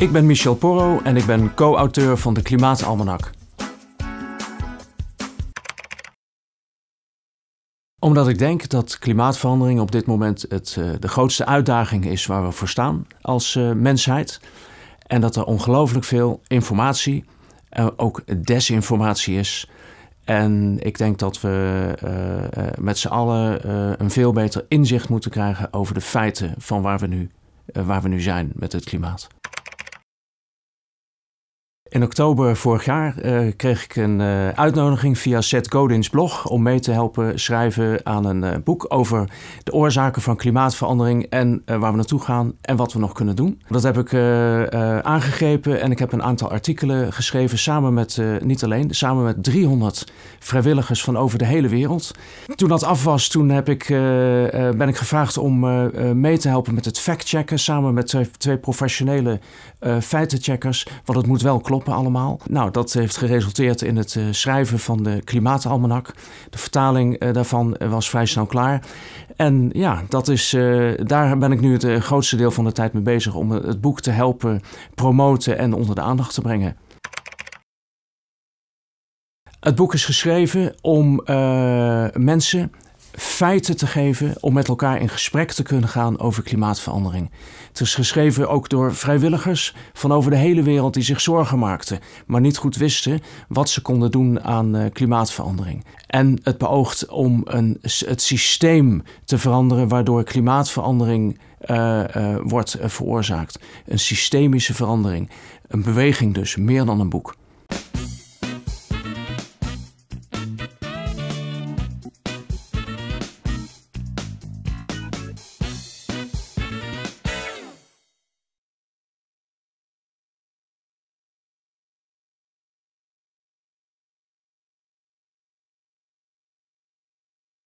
Ik ben Michel Porro en ik ben co-auteur van de Klimaatalmanak. Omdat ik denk dat klimaatverandering op dit moment het, eh, de grootste uitdaging is waar we voor staan als eh, mensheid. En dat er ongelooflijk veel informatie, en eh, ook desinformatie is. En ik denk dat we met z'n allen een veel beter inzicht moeten krijgen over de feiten van waar we nu, waar we nu zijn met het klimaat. In oktober vorig jaar eh, kreeg ik een eh, uitnodiging via Seth Godin's blog om mee te helpen schrijven aan een eh, boek over de oorzaken van klimaatverandering en waar we naartoe gaan en wat we nog kunnen doen. Dat heb ik aangegrepen en ik heb een aantal artikelen geschreven samen met, niet alleen, samen met 300 vrijwilligers van over de hele wereld. Toen dat af was, toen heb ik, ben ik gevraagd om mee te helpen met het factchecken samen met twee, twee professionele feitencheckers, want het moet wel kloppen allemaal. Nou, dat heeft geresulteerd in het eh, schrijven van de Klimaatalmanak. De vertaling eh, daarvan was vrij snel klaar. En ja, dat is, eh, daar ben ik nu het grootste deel van de tijd mee bezig om het boek te helpen promoten en onder de aandacht te brengen. Het boek is geschreven om mensen feiten te geven om met elkaar in gesprek te kunnen gaan over klimaatverandering. Het is geschreven ook door vrijwilligers van over de hele wereld die zich zorgen maakten, maar niet goed wisten wat ze konden doen aan eh, klimaatverandering. En het beoogt om een, het systeem te veranderen waardoor klimaatverandering eh, eh, wordt veroorzaakt. Een systemische verandering. Een beweging dus, meer dan een boek.